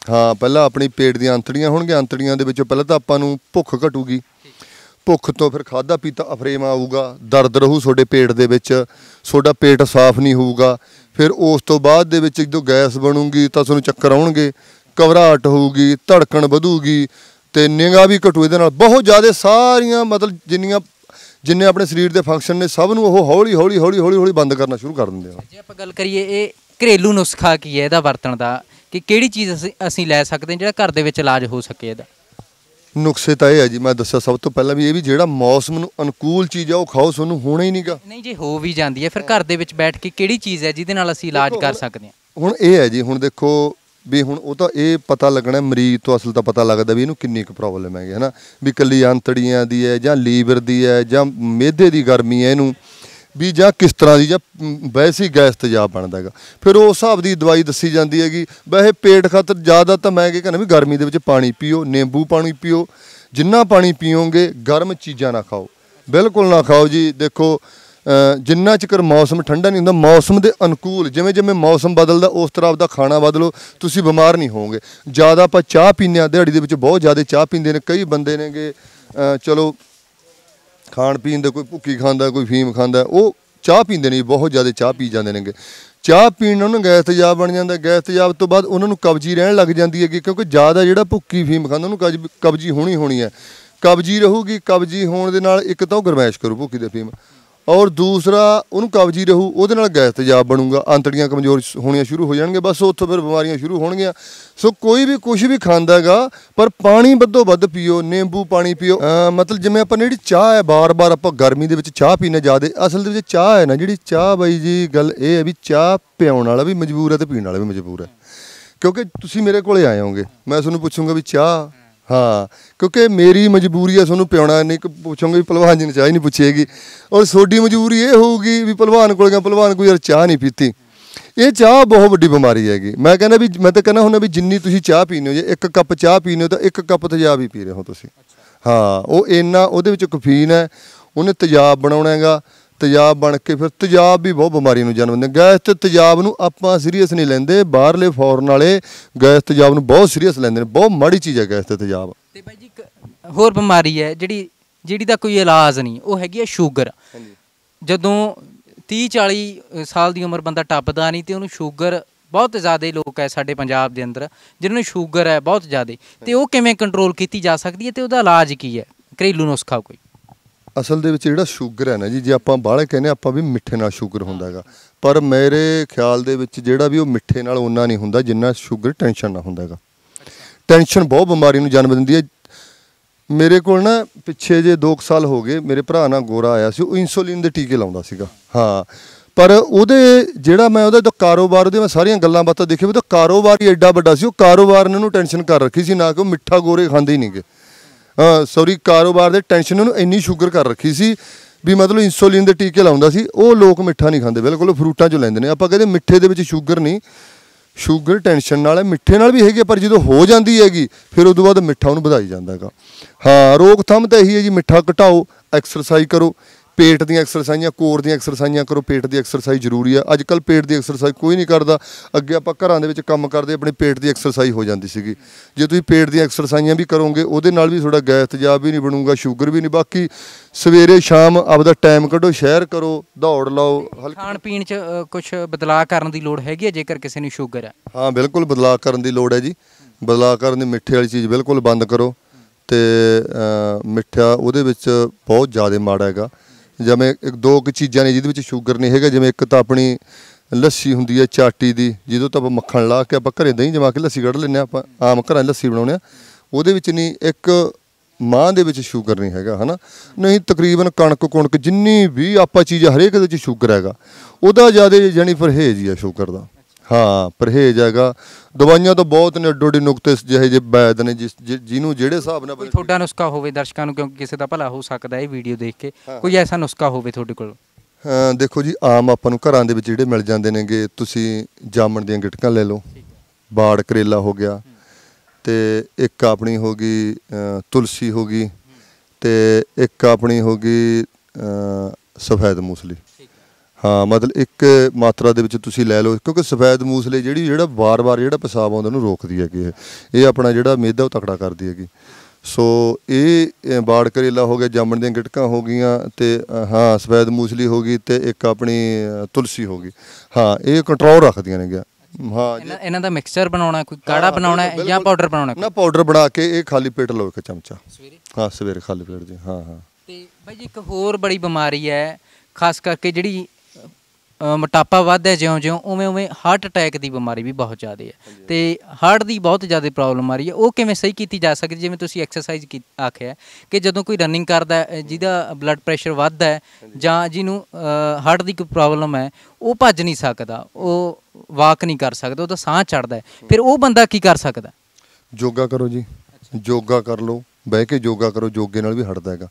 ਹਾਂ ਪਹਿਲਾਂ ਆਪਣੀ ਪੇਟ ਦੀਆਂ ਅੰਤੜੀਆਂ ਹੋਣਗੀਆਂ ਅੰਤੜੀਆਂ ਦੇ ਵਿੱਚੋਂ ਪਹਿਲਾਂ ਤਾਂ ਆਪਾਂ ਨੂੰ ਭੁੱਖ ਘਟੂਗੀ ਭੁੱਖ ਤੋਂ ਫਿਰ ਖਾਦਾ ਪੀਤਾ ਅਫਰੇਮ ਆਊਗਾ ਦਰਦ ਰਹੂ ਤੁਹਾਡੇ ਪੇਟ ਦੇ ਵਿੱਚ ਤੁਹਾਡਾ ਪੇਟ ਸਾਫ਼ ਨਹੀਂ ਹੋਊਗਾ ਫਿਰ ਉਸ ਤੋਂ ਬਾਅਦ ਦੇ ਵਿੱਚ ਜਦੋਂ ਗੈਸ ਬਣੂਗੀ ਤਾਂ ਤੁਹਾਨੂੰ ਚੱਕਰ ਆਉਣਗੇ ਕਵਰਾਟ ਹੋਊਗੀ ਧੜਕਣ ਵਧੂਗੀ ਤੇ ਨਿਗਾ ਵੀ ਘਟੂ ਇਹਦੇ ਨਾਲ ਬਹੁਤ ਜ਼ਿਆਦਾ ਸਾਰੀਆਂ ਮਤਲਬ ਜਿੰਨੀਆਂ ਜਿੰਨੇ ਆਪਣੇ ਸਰੀਰ ਦੇ ਫੰਕਸ਼ਨ ਨੇ ਸਭ ਨੂੰ ਉਹ ਹੌਲੀ ਹੌਲੀ ਹੌਲੀ ਹੌਲੀ ਹੌਲੀ ਬੰਦ ਕਰਨਾ ਸ਼ੁਰੂ ਕਰ ਦਿੰਦੇ ਆ ਜੇ ਆਪਾਂ ਗੱਲ ਕਰੀਏ ਇਹ ਘਰੇਲੂ ਨੁਸਖਾ ਕੀ ਹੈ ਇਹਦਾ ਵਰਤਣ ਦਾ ਕਿ ਕਿਹੜੀ ਚੀਜ਼ ਅਸੀਂ ਅਸੀਂ ਲੈ ਸਕਦੇ ਜਿਹੜਾ ਘਰ ਦੇ ਵਿੱਚ ਇਲਾਜ ਹੋ ਸਕੇ ਇਹਦਾ ਨੁਕਸੇ ਤਾਂ ਇਹ ਹੈ ਜੀ ਮੈਂ ਦੱਸਿਆ ਸਭ ਤੋਂ ਪਹਿਲਾਂ ਵੀ ਇਹ ਵੀ ਜਿਹੜਾ ਮੌਸਮ ਨੂੰ ਅਨੁਕੂਲ ਚੀਜ਼ ਆ ਉਹ ਖਾਓ ਤੁਹਾਨੂੰ ਹੋਣਾ ਹੀ ਨਹੀਂਗਾ ਨਹੀਂ ਜੇ ਹੋ ਵੀ ਜਾਂਦੀ ਹੈ ਫਿਰ ਘਰ ਦੇ ਵਿੱਚ ਬੈਠ ਕੇ ਕਿਹੜੀ ਚੀਜ਼ ਹੈ ਜਿਹਦੇ ਨਾਲ ਅਸੀਂ ਇਲਾਜ ਕਰ ਸਕਦੇ ਹਾਂ ਹੁਣ ਇਹ ਹੈ ਜੀ ਹੁਣ ਦੇਖੋ ਵੀ ਹੁਣ ਉਹ ਤਾਂ ਇਹ ਪਤਾ ਲੱਗਣਾ ਮਰੀਜ਼ ਤੋਂ ਅਸਲ ਤਾਂ ਪਤਾ ਲੱਗਦਾ ਵੀ ਇਹਨੂੰ ਕਿੰਨੀ ਕੁ ਪ੍ਰੋਬਲਮ ਹੈਗੀ ਹੈ ਨਾ ਵੀ ਕੱਲੀ ਅੰਤੜੀਆਂ ਦੀ ਹੈ ਜਾਂ ਲੀਵਰ ਦੀ ਹੈ ਜਾਂ ਮਿਹਦੇ ਦੀ ਗਰਮੀ ਹੈ ਇਹਨੂੰ ਵੀ ਜਾਂ ਕਿਸ ਤਰ੍ਹਾਂ ਦੀ ਜਾਂ ਵੈਸੀ ਗੈਸ ਤੇਜ਼ਾਬ ਬਣਦਾ ਹੈਗਾ ਫਿਰ ਉਹ ਹਿਸਾਬ ਦੀ ਦਵਾਈ ਦੱਸੀ ਜਾਂਦੀ ਹੈਗੀ ਵੈਸੇ ਪੇਟ ਖਾਤਰ ਜ਼ਿਆਦਾ ਤਾਂ ਮੈਂ ਇਹ ਕਹਿੰਦਾ ਵੀ ਗਰਮੀ ਦੇ ਵਿੱਚ ਪਾਣੀ ਪੀਓ ਨਿੰਬੂ ਪਾਣੀ ਪੀਓ ਜਿੰਨਾ ਪਾਣੀ ਪੀਓਗੇ ਗਰਮ ਚੀਜ਼ਾਂ ਨਾ ਖਾਓ ਬਿਲਕੁਲ ਨਾ ਖਾਓ ਜੀ ਦੇਖੋ ਜਿੰਨਾ ਚਿਰ ਮੌਸਮ ਠੰਡਾ ਨਹੀਂ ਹੁੰਦਾ ਮੌਸਮ ਦੇ ਅਨੁਕੂਲ ਜਿਵੇਂ ਜਿਵੇਂ ਮੌਸਮ ਬਦਲਦਾ ਉਸ ਤਰ੍ਹਾਂ ਆਪਦਾ ਖਾਣਾ ਬਦਲੋ ਤੁਸੀਂ ਬਿਮਾਰ ਨਹੀਂ ਹੋਵੋਗੇ ਜ਼ਿਆਦਾ ਆਪਾਂ ਚਾਹ ਪੀਂਦੇ ਆ ਦਿਹਾੜੀ ਦੇ ਵਿੱਚ ਬਹੁਤ ਜ਼ਿਆਦਾ ਚਾਹ ਪੀਂਦੇ ਨੇ ਕਈ ਬੰਦੇ ਨੇਗੇ ਚਲੋ ਖਾਣ ਪੀਣ ਦੇ ਕੋਈ ਭੁੱਕੀ ਖਾਂਦਾ ਕੋਈ ਫੀਮ ਖਾਂਦਾ ਉਹ ਚਾਹ ਪੀਂਦੇ ਨੇ ਬਹੁਤ ਜ਼ਿਆਦਾ ਚਾਹ ਪੀ ਜਾਂਦੇ ਨੇਗੇ ਚਾਹ ਪੀਣ ਨਾਲ ਉਹਨਾਂ ਗੈਸ ਤੇਜ਼ਾਬ ਬਣ ਜਾਂਦਾ ਗੈਸ ਤੇਜ਼ਾਬ ਤੋਂ ਬਾਅਦ ਉਹਨਾਂ ਨੂੰ ਕਬਜੀ ਰਹਿਣ ਲੱਗ ਜਾਂਦੀ ਹੈ ਕਿਉਂਕਿ ਜ਼ਿਆਦਾ ਜਿਹੜਾ ਭੁੱਕੀ ਫੀਮ ਖਾਂਦਾ ਉਹਨੂੰ ਕਬਜੀ ਹੋਣੀ ਹੋਣੀ ਹੈ ਕਬਜੀ ਰਹੂਗੀ ਕਬਜੀ ਹੋਣ ਦੇ ਨਾਲ ਇੱਕ ਤਾਂ ਗਰਮੈਸ਼ ਕਰੂ ਭੁੱਕੀ ਦੇ ਫੀਮ ਔਰ ਦੂਸਰਾ ਉਹਨੂੰ ਕਬਜੀ ਰਹੂ ਉਹਦੇ ਨਾਲ ਗੈਸ ਤੇਜ਼ਾਬ ਬਣੂਗਾ ਅੰਤੜੀਆਂ ਕਮਜ਼ੋਰ ਹੋਣੀਆਂ ਸ਼ੁਰੂ ਹੋ ਜਾਣਗੇ ਬਸ ਉੱਥੋਂ ਫਿਰ ਬਿਮਾਰੀਆਂ ਸ਼ੁਰੂ ਹੋਣਗੀਆਂ ਸੋ ਕੋਈ ਵੀ ਕੁਝ ਵੀ ਖਾਂਦਾਗਾ ਪਰ ਪਾਣੀ ਵੱਧੋ ਵੱਧ ਪੀਓ ਨਿੰਬੂ ਪਾਣੀ ਪੀਓ ਮਤਲਬ ਜਿਵੇਂ ਆਪਾਂ ਜਿਹੜੀ ਚਾਹ ਹੈ ਬਾਰ-ਬਾਰ ਆਪਾਂ ਗਰਮੀ ਦੇ ਵਿੱਚ ਚਾਹ ਪੀਣੇ ਜ਼ਿਆਦੇ ਅਸਲ ਦੇ ਵਿੱਚ ਚਾਹ ਹੈ ਨਾ ਜਿਹੜੀ ਚਾਹ ਬਾਈ ਜੀ ਗੱਲ ਇਹ ਹੈ ਵੀ ਚਾਹ ਪਿਉਣ ਵਾਲਾ ਵੀ ਮਜਬੂਰ ਹੈ ਤੇ ਪੀਣ ਵਾਲਾ ਵੀ ਮਜਬੂਰ ਹੈ ਕਿਉਂਕਿ ਤੁਸੀਂ ਮੇਰੇ ਕੋਲੇ ਆਏ ਹੋਗੇ ਮੈਂ ਤੁਹਾਨੂੰ ਪੁੱਛੂੰਗਾ ਵੀ ਚਾਹ ਹਾਂ ਕਿਉਂਕਿ ਮੇਰੀ ਮਜਬੂਰੀ ਆ ਤੁਹਾਨੂੰ ਪਿਉਣਾ ਨਹੀਂ ਪੁੱਛੋਗੇ ਪਹਿਲਵਾਨ ਜੀ ਨੇ ਚਾਹ ਨਹੀਂ ਪੁੱਛੇਗੀ ਔਰ ਛੋਡੀ ਮਜਬੂਰੀ ਇਹ ਹੋਊਗੀ ਵੀ ਪਹਿਲਵਾਨ ਕੋਲ ਗਿਆ ਪਹਿਲਵਾਨ ਕੋਈ ਯਾਰ ਚਾਹ ਨਹੀਂ ਪੀਤੀ ਇਹ ਚਾਹ ਬਹੁਤ ਵੱਡੀ ਬਿਮਾਰੀ ਹੈਗੀ ਮੈਂ ਕਹਿੰਦਾ ਵੀ ਮੈਂ ਤਾਂ ਕਹਿੰਦਾ ਹੁੰਦਾ ਵੀ ਜਿੰਨੀ ਤੁਸੀਂ ਚਾਹ ਪੀਨੇ ਹੋ ਜੇ ਇੱਕ ਕੱਪ ਚਾਹ ਪੀਨੇ ਹੋ ਤਾਂ ਇੱਕ ਕੱਪ ਤੇਜ਼ਾਬ ਹੀ ਪੀ ਰਹੇ ਹੋ ਤੁਸੀਂ ਹਾਂ ਉਹ ਇੰਨਾ ਉਹਦੇ ਵਿੱਚ ਕਫੀਨ ਹੈ ਉਹਨੇ ਤੇਜ਼ਾਬ ਬਣਾਉਣਾ ਹੈਗਾ ਤੇਜ਼ਾਬ ਬਣ ਕੇ ਫਿਰ ਤੇਜ਼ਾਬ ਵੀ ਬਹੁਤ ਬਿਮਾਰੀ ਨੂੰ ਜਨਮ ਦਿੰਦੇ ਗੈਸ ਤੇ ਤੇਜ਼ਾਬ ਨੂੰ ਆਪਾਂ ਸੀਰੀਅਸ ਨਹੀਂ ਲੈਂਦੇ ਬਾਹਰਲੇ ਫੌਰਨ ਵਾਲੇ ਗੈਸ ਤੇਜ਼ਾਬ ਨੂੰ ਬਹੁਤ ਸੀਰੀਅਸ ਲੈਂਦੇ ਨੇ ਬਹੁਤ ਮਾੜੀ ਚੀਜ਼ ਹੈ ਗੈਸ ਤੇ ਤੇਜ਼ਾਬ ਤੇ ਬਾਈ ਜੀ ਇੱਕ ਹੋਰ ਬਿਮਾਰੀ ਹੈ ਜਿਹੜੀ ਜਿਹੜੀ ਦਾ ਕੋਈ ਇਲਾਜ ਨਹੀਂ ਉਹ ਹੈਗੀ ਹੈ ਸ਼ੂਗਰ ਜਦੋਂ 30 40 ਸਾਲ ਦੀ ਉਮਰ ਬੰਦਾ ਟੱਪਦਾ ਨਹੀਂ ਤੇ ਉਹਨੂੰ ਸ਼ੂਗਰ ਬਹੁਤ ਜ਼ਿਆਦਾ ਲੋਕ ਹੈ ਸਾਡੇ ਪੰਜਾਬ ਦੇ ਅੰਦਰ ਜਿਨ੍ਹਾਂ ਨੂੰ ਸ਼ੂਗਰ ਹੈ ਬਹੁਤ ਜ਼ਿਆਦਾ ਤੇ ਉਹ ਕਿਵੇਂ ਕੰਟਰੋਲ ਕੀਤੀ ਜਾ ਸਕਦੀ ਹੈ ਤੇ ਉਹਦਾ ਇਲਾਜ ਕੀ ਹੈ ਘਰੇਲੂ ਨੁਸਖਾ ਕੋਈ ਅਸਲ ਦੇ ਵਿੱਚ ਜਿਹੜਾ ਸ਼ੂਗਰ ਹੈ ਨਾ ਜੀ ਜੇ ਆਪਾਂ ਬਾਹਲੇ ਕਹਿੰਦੇ ਆਪਾਂ ਵੀ ਮਿੱਠੇ ਨਾਲ ਸ਼ੂਗਰ ਹੁੰਦਾ ਹੈਗਾ ਪਰ ਮੇਰੇ ਖਿਆਲ ਦੇ ਵਿੱਚ ਜਿਹੜਾ ਵੀ ਉਹ ਮਿੱਠੇ ਨਾਲ ਉਹਨਾਂ ਨਹੀਂ ਹੁੰਦਾ ਜਿੰਨਾ ਸ਼ੂਗਰ ਟੈਨਸ਼ਨ ਨਾਲ ਹੁੰਦਾ ਹੈਗਾ ਟੈਨਸ਼ਨ ਬਹੁਤ ਬਿਮਾਰੀ ਨੂੰ ਜਨਮ ਦਿੰਦੀ ਹੈ ਮੇਰੇ ਕੋਲ ਨਾ ਪਿੱਛੇ ਜੇ 2 ਸਾਲ ਹੋ ਗਏ ਮੇਰੇ ਭਰਾ ਨਾਲ ਗੋਰਾ ਆਇਆ ਸੀ ਉਹ ਇਨਸੂਲਿਨ ਦੇ ਟੀਕੇ ਲਾਉਂਦਾ ਸੀਗਾ ਹਾਂ ਪਰ ਉਹਦੇ ਜਿਹੜਾ ਮੈਂ ਉਹਦਾ ਕਾਰੋਬਾਰ ਉਹਦੇ ਮੈਂ ਸਾਰੀਆਂ ਗੱਲਾਂ ਬਾਤਾਂ ਦੇਖੀ ਉਹ ਤਾਂ ਕਾਰੋਬਾਰ ਹੀ ਐਡਾ ਵੱਡਾ ਸੀ ਉਹ ਕਾਰੋਬਾਰ ਨੇ ਉਹਨੂੰ ਟੈਨਸ਼ਨ ਕਰ ਰੱਖੀ ਸੀ ਨਾ ਕਿ ਉਹ ਮਿੱਠਾ ਗੋਰੇ ਖਾਂਦੇ ਹੀ ਨਹੀਂਗੇ ਸੌਰੀ ਕਾਰੋਬਾਰ ਦੇ ਟੈਨਸ਼ਨ ਨੂੰ ਇੰਨੀ ਸ਼ੂਗਰ ਕਰ ਰੱਖੀ ਸੀ ਵੀ ਮਤਲਬ ਇਨਸੂਲਿਨ ਦੇ ਟੀਕੇ ਲਾਉਂਦਾ ਸੀ ਉਹ ਲੋਕ ਮਿੱਠਾ ਨਹੀਂ ਖਾਂਦੇ ਬਿਲਕੁਲ ਫਰੂਟਾਂ ਚੋਂ ਲੈਂਦੇ ਨੇ ਆਪਾਂ ਕਹਿੰਦੇ ਮਿੱਠੇ ਦੇ ਵਿੱਚ ਸ਼ੂਗਰ ਨਹੀਂ ਸ਼ੂਗਰ ਟੈਨਸ਼ਨ ਨਾਲ ਹੈ ਮਿੱਠੇ ਨਾਲ ਵੀ ਹੈਗੀ ਪਰ ਜਦੋਂ ਹੋ ਜਾਂਦੀ ਹੈਗੀ ਫਿਰ ਉਦੋਂ ਬਾਅਦ ਮਿੱਠਾ ਉਹਨੂੰ ਵਧਾਈ ਜਾਂਦਾਗਾ ਹਾਂ ਥੰਮ ਤਾਂ ਇਹੀ ਹੈ ਜੀ ਮਿੱਠਾ ਘਟਾਓ ਐਕਸਰਸਾਈਜ਼ ਕਰੋ ਪੇਟ ਦੀਆਂ ਐਕਸਰਸਾਈਜ਼ਾਂ ਕੋਰ ਦੀਆਂ ਐਕਸਰਸਾਈਜ਼ਾਂ ਕਰੋ ਪੇਟ ਦੀ ਐਕਸਰਸਾਈਜ਼ ਜ਼ਰੂਰੀ ਆ ਅੱਜ ਕੱਲ ਪੇਟ ਦੀ ਐਕਸਰਸਾਈਜ਼ ਕੋਈ ਨਹੀਂ ਕਰਦਾ ਅੱਗੇ ਆਪਾਂ ਘਰਾਂ ਦੇ ਵਿੱਚ ਕੰਮ ਕਰਦੇ ਆਪਣੇ ਪੇਟ ਦੀ ਐਕਸਰਸਾਈਜ਼ ਹੋ ਜਾਂਦੀ ਸੀਗੀ ਜੇ ਤੁਸੀਂ ਪੇਟ ਦੀਆਂ ਐਕਸਰਸਾਈਜ਼ਾਂ ਵੀ ਕਰੋਗੇ ਉਹਦੇ ਨਾਲ ਵੀ ਤੁਹਾਡਾ ਗੈਸ ਤੇਜ਼ਾਬ ਵੀ ਨਹੀਂ ਬਣੂਗਾ ਸ਼ੂਗਰ ਵੀ ਨਹੀਂ ਬਾਕੀ ਸਵੇਰੇ ਸ਼ਾਮ ਆਪਦਾ ਟਾਈਮ ਕੱਢੋ ਸ਼ੇਅਰ ਕਰੋ ਦੌੜ ਲਾਓ ਖਾਣ ਪੀਣ 'ਚ ਕੁਝ ਬਦਲਾਅ ਕਰਨ ਦੀ ਲੋੜ ਹੈਗੀ ਹੈ ਜੇਕਰ ਕਿਸੇ ਨੂੰ ਸ਼ੂਗਰ ਹੈ ਹਾਂ ਬਿਲਕੁਲ ਬਦਲਾਅ ਕਰਨ ਦੀ ਲੋੜ ਹੈ ਜੀ ਬਦਲਾਅ ਕਰਨ ਦੀ ਮਿੱਠੇ ਵਾਲੀ ਚੀਜ਼ ਬਿਲਕੁਲ ਬੰਦ ਕਰੋ ਤੇ ਮਿੱਠਾ ਉਹਦੇ ਵਿੱਚ ਬਹੁਤ ਜ਼ਿਆਦਾ ਮਾੜਾ ਹੈਗਾ ਜਿਵੇਂ ਇੱਕ ਦੋ ਕੁ ਚੀਜ਼ਾਂ ਨੇ ਜਿਹਦੇ ਵਿੱਚ ਸ਼ੂਗਰ ਨਹੀਂ ਹੈਗਾ ਜਿਵੇਂ ਇੱਕ ਤਾਂ ਆਪਣੀ ਲੱਸੀ ਹੁੰਦੀ ਹੈ ਚਾਟੀ ਦੀ ਜਿਹਦੇ ਤਾਂ ਆਪਾਂ ਮੱਖਣ ਲਾ ਕੇ ਆਪਾਂ ਘਰੇ ਦਹੀਂ ਜਮਾ ਕੇ ਲੱਸੀ ਕੱਢ ਲੈਂਦੇ ਆ ਆਪਾਂ ਆਮ ਘਰਾਂ ਲੱਸੀ ਬਣਾਉਂਦੇ ਆ ਉਹਦੇ ਵਿੱਚ ਨਹੀਂ ਇੱਕ ਮਾਂ ਦੇ ਵਿੱਚ ਸ਼ੂਗਰ ਨਹੀਂ ਹੈਗਾ ਹਨਾ ਨਹੀਂ ਤਕਰੀਬਨ ਕਣਕ ਕੁਣਕ ਜਿੰਨੀ ਵੀ ਆਪਾਂ ਚੀਜ਼ ਹਰੇਕ ਦੇ ਵਿੱਚ ਸ਼ੂਗਰ ਹੈਗਾ ਉਹਦਾ ਜ਼ਿਆਦਾ ਜਾਨੀ ਪਰਹੇਜ਼ ਹੀ ਆ ਸ਼ੂਗਰ ਦਾ ਹਾਂ ਪਰਹੇਜ਼ ਹੈਗਾ ਦਵਾਈਆਂ ਤਾਂ ਬਹੁਤ ਨੇ ਅੱਡੋ ਅੱਡੀ ਨੁਕਤੇ ਜਿਹੇ ਜੇ ਬੈਦ ਨੇ ਜਿਸ ਜਿਹਨੂੰ ਜਿਹੜੇ ਹਿਸਾਬ ਨਾਲ ਕੋਈ ਤੁਹਾਡਾ ਨੁਸਖਾ ਹੋਵੇ ਦਰਸ਼ਕਾਂ ਨੂੰ ਕਿਉਂਕਿ ਕਿਸੇ ਦਾ ਭਲਾ ਹੋ ਸਕਦਾ ਹੈ ਇਹ ਵੀਡੀਓ ਦੇਖ ਕੇ ਕੋਈ ਐਸਾ ਨੁਸਖਾ ਹੋਵੇ ਤੁਹਾਡੇ ਕੋਲ ਦੇਖੋ ਜੀ ਆਮ ਆਪਾਂ ਨੂੰ ਘਰਾਂ ਦੇ ਵਿੱਚ ਜਿਹੜੇ ਮਿਲ ਜਾਂਦੇ ਨੇਗੇ ਤੁਸੀਂ ਜਾਮਣ ਦੀਆਂ ਗਿਟਕਾਂ ਲੈ ਲਓ ਬਾੜ ਕਰੇਲਾ ਹੋ ਗਿਆ ਤੇ ਇੱਕ ਆਪਣੀ ਹੋ ਗਈ ਤੁਲਸੀ ਹੋ ਗਈ ਤੇ ਇੱਕ ਆਪਣੀ ਹੋ ਗਈ ਸਫੈਦ ਮੂਸਲੀ ਹਾਂ ਮਤਲਬ ਇੱਕ ਮਾਤਰਾ ਦੇ ਵਿੱਚ ਤੁਸੀਂ ਲੈ ਲਓ ਕਿਉਂਕਿ ਸਫੈਦ ਮੂਸਲੇ ਜਿਹੜੀ ਜਿਹੜਾ ਵਾਰ-ਵਾਰ ਜਿਹੜਾ ਪਿਸ਼ਾਬ ਆਉਂਦਾ ਉਹਨੂੰ ਰੋਕਦੀ ਹੈਗੀ ਇਹ ਇਹ ਆਪਣਾ ਜਿਹੜਾ ਮੇਦਾ ਉਹ ਤਕੜਾ ਕਰਦੀ ਹੈਗੀ ਸੋ ਇਹ ਬਾੜ ਕਰੇਲਾ ਹੋ ਗਿਆ ਜਾਮਣ ਦੀਆਂ ਗਿਟਕਾਂ ਹੋ ਗਈਆਂ ਤੇ ਹਾਂ ਸਫੈਦ ਮੂਸਲੀ ਹੋ ਗਈ ਤੇ ਇੱਕ ਆਪਣੀ ਤੁਲਸੀ ਹੋ ਗਈ ਹਾਂ ਇਹ ਕੰਟਰੋਲ ਰੱਖਦੀਆਂ ਨੇ ਗਿਆ ਹਾਂ ਇਹਨਾਂ ਦਾ ਮਿਕਸਚਰ ਬਣਾਉਣਾ ਕੋਈ ਕਾੜਾ ਬਣਾਉਣਾ ਹੈ ਜਾਂ ਪਾਊਡਰ ਬਣਾਉਣਾ ਨਾ ਪਾਊਡਰ ਬਣਾ ਕੇ ਇਹ ਖਾਲੀ ਪੇਟ ਲਓ ਇੱਕ ਚਮਚਾ ਸਵੇਰੇ ਹਾਂ ਸਵੇਰੇ ਖਾਲੀ ਪੇਟ ਜੀ ਹਾਂ ਹਾਂ ਤੇ ਬਾਈ ਜੀ ਇੱਕ ਹੋਰ ਬੜੀ ਬਿਮਾਰੀ ਹੈ ਖਾਸ ਕਰਕੇ ਜਿਹੜੀ ਮੋਟਾਪਾ ਵੱਧਦਾ ਜਿਉਂ-ਜਿਉਂ ਉਵੇਂ-ਉਵੇਂ ਹਾਰਟ ਅਟੈਕ ਦੀ ਬਿਮਾਰੀ ਵੀ ਬਹੁਤ ਜ਼ਿਆਦਾ ਹੈ ਤੇ ਹਾਰਟ ਦੀ ਬਹੁਤ ਜ਼ਿਆਦਾ ਪ੍ਰੋਬਲਮ ਆ ਰਹੀ ਹੈ ਉਹ ਕਿਵੇਂ ਸਹੀ ਕੀਤੀ ਜਾ ਸਕਦੀ ਜਿਵੇਂ ਤੁਸੀਂ ਐਕਸਰਸਾਈਜ਼ ਆਖਿਆ ਕਿ ਜਦੋਂ ਕੋਈ ਰਨਿੰਗ ਕਰਦਾ ਜਿਹਦਾ ਬਲੱਡ ਪ੍ਰੈਸ਼ਰ ਵੱਧਦਾ ਹੈ ਜਾਂ ਜਿਹਨੂੰ ਹਾਰਟ ਦੀ ਕੋਈ ਪ੍ਰੋਬਲਮ ਹੈ ਉਹ ਭੱਜ ਨਹੀਂ ਸਕਦਾ ਉਹ ਵਾਕ ਨਹੀਂ ਕਰ ਸਕਦਾ ਉਹ ਤਾਂ ਸਾਹ ਚੜਦਾ ਫਿਰ ਉਹ ਬੰਦਾ ਕੀ ਕਰ ਸਕਦਾ ਯੋਗਾ ਕਰੋ ਜੀ ਯੋਗਾ ਕਰ ਲਓ ਬਹਿ ਕੇ ਯੋਗਾ ਕਰੋ ਯੋਗੇ ਨਾਲ ਵੀ ਹਟਦਾ ਹੈਗਾ